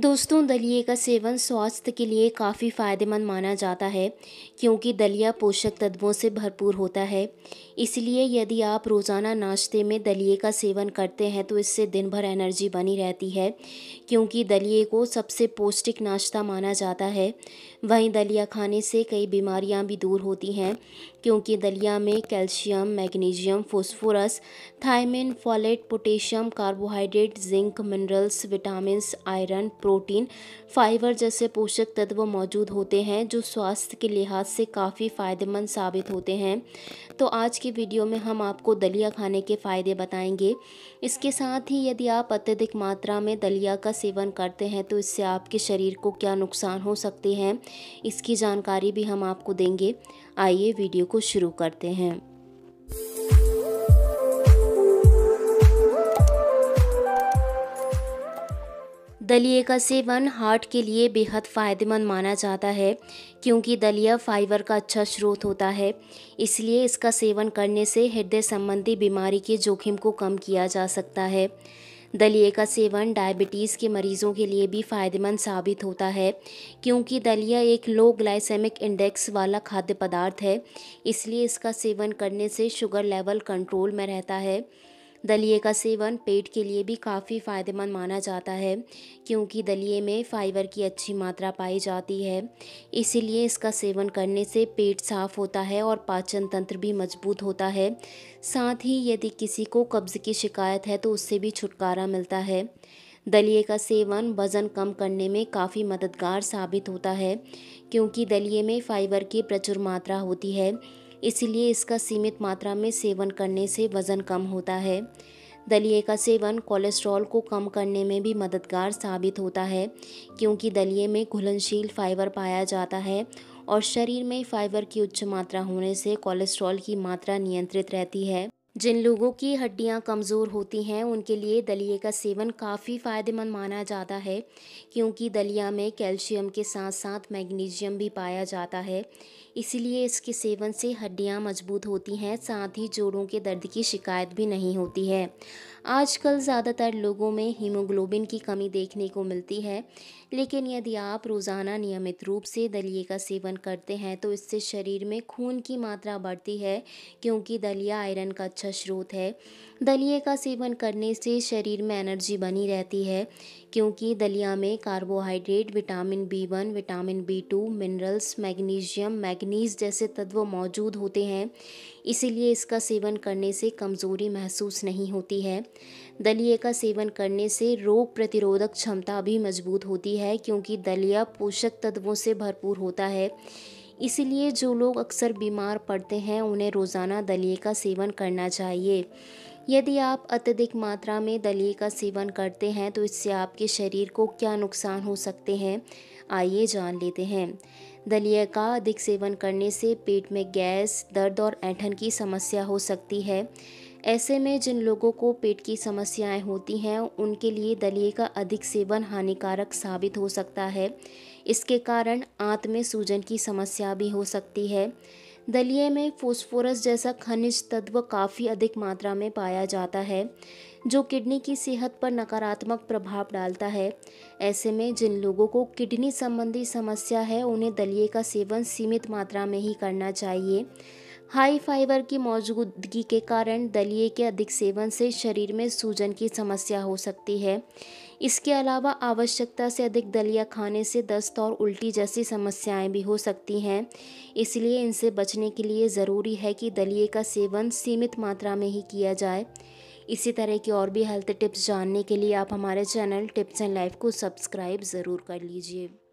दोस्तों दलिए का सेवन स्वास्थ्य के लिए काफ़ी फ़ायदेमंद माना जाता है क्योंकि दलिया पोषक तत्वों से भरपूर होता है इसलिए यदि आप रोज़ाना नाश्ते में दलिए का सेवन करते हैं तो इससे दिन भर एनर्जी बनी रहती है क्योंकि दलिए को सबसे पौष्टिक नाश्ता माना जाता है वहीं दलिया खाने से कई बीमारियां भी दूर होती हैं क्योंकि दलिया में calcium magnesium phosphorus thiamine folate potassium carbohydrate zinc minerals vitamin iron protein fibre जैसे पोषक तत्व मौजूद होते हैं जो स्वास्थ्य के लिहाज से काफ़ी फ़ायदेमंद साबित होते हैं तो आज की वीडियो में हम आपको दलिया खाने के फ़ायदे बताएंगे इसके साथ ही यदि आप अत्यधिक मात्रा में दलिया का सेवन करते हैं तो इससे आपके शरीर को क्या नुकसान हो सकते हैं इसकी जानकारी भी हम आपको देंगे आइए वीडियो को शुरू करते हैं दलिए का सेवन हार्ट के लिए बेहद फ़ायदेमंद माना जाता है क्योंकि दलिया फाइबर का अच्छा स्रोत होता है इसलिए इसका सेवन करने से हृदय संबंधी बीमारी के जोखिम को कम किया जा सकता है दलिए का सेवन डायबिटीज़ के मरीज़ों के लिए भी फ़ायदेमंद साबित होता है क्योंकि दलिया एक लो ग्लाइसेमिक इंडेक्स वाला खाद्य पदार्थ है इसलिए इसका सेवन करने से शुगर लेवल कंट्रोल में रहता है दलिए का सेवन पेट के लिए भी काफ़ी फ़ायदेमंद माना जाता है क्योंकि दलिए में फाइबर की अच्छी मात्रा पाई जाती है इसीलिए इसका सेवन करने से पेट साफ होता है और पाचन तंत्र भी मजबूत होता है साथ ही यदि किसी को कब्ज़ की शिकायत है तो उससे भी छुटकारा मिलता है दलिए का सेवन वज़न कम करने में काफ़ी मददगार साबित होता है क्योंकि दलिए में फाइबर की प्रचुर मात्रा होती है इसलिए इसका सीमित मात्रा में सेवन करने से वज़न कम होता है दलिए का सेवन कोलेस्ट्रॉल को कम करने में भी मददगार साबित होता है क्योंकि दलिए में घुलनशील फाइबर पाया जाता है और शरीर में फाइबर की उच्च मात्रा होने से कोलेस्ट्रॉल की मात्रा नियंत्रित रहती है जिन लोगों की हड्डियां कमज़ोर होती हैं उनके लिए दलिए का सेवन काफ़ी फ़ायदेमंद माना जाता है क्योंकि दलिया में कैल्शियम के साथ साथ मैग्नीशियम भी पाया जाता है इसलिए इसके सेवन से हड्डियां मजबूत होती हैं साथ ही जोड़ों के दर्द की शिकायत भी नहीं होती है आजकल ज़्यादातर लोगों में हीमोग्लोबिन की कमी देखने को मिलती है लेकिन यदि आप रोज़ाना नियमित रूप से दलिए का सेवन करते हैं तो इससे शरीर में खून की मात्रा बढ़ती है क्योंकि दलिया आयरन का अच्छा स्रोत है दलिए का सेवन करने से शरीर में एनर्जी बनी रहती है क्योंकि दलिया में carbohydrate vitamin B one vitamin B two minerals magnesium manganese जैसे तत्व मौजूद होते हैं इसीलिए इसका सेवन करने से कमज़ोरी महसूस नहीं होती है दलिए का सेवन करने से रोग प्रतिरोधक क्षमता भी मजबूत होती है क्योंकि दलिया पोषक तत्वों से भरपूर होता है इसलिए जो लोग अक्सर बीमार पड़ते हैं उन्हें रोज़ाना दलिए का सेवन करना चाहिए यदि आप अत्यधिक मात्रा में दलिए का सेवन करते हैं तो इससे आपके शरीर को क्या नुकसान हो सकते हैं आइए जान लेते हैं दलिया का अधिक सेवन करने से पेट में गैस दर्द और ऐंठन की समस्या हो सकती है ऐसे में जिन लोगों को पेट की समस्याएं होती हैं उनके लिए दलिए का अधिक सेवन हानिकारक साबित हो सकता है इसके कारण आंत में सूजन की समस्या भी हो सकती है दलिए में फोस्फोरस जैसा खनिज तत्व काफ़ी अधिक मात्रा में पाया जाता है जो किडनी की सेहत पर नकारात्मक प्रभाव डालता है ऐसे में जिन लोगों को किडनी संबंधी समस्या है उन्हें दलिए का सेवन सीमित मात्रा में ही करना चाहिए हाई फाइबर की मौजूदगी के कारण दलिए के अधिक सेवन से शरीर में सूजन की समस्या हो सकती है इसके अलावा आवश्यकता से अधिक दलिया खाने से दस्त और उल्टी जैसी समस्याएं भी हो सकती हैं इसलिए इनसे बचने के लिए ज़रूरी है कि दलिए का सेवन सीमित मात्रा में ही किया जाए इसी तरह की और भी हेल्थ टिप्स जानने के लिए आप हमारे चैनल टिप्स एंड लाइफ को सब्सक्राइब ज़रूर कर लीजिए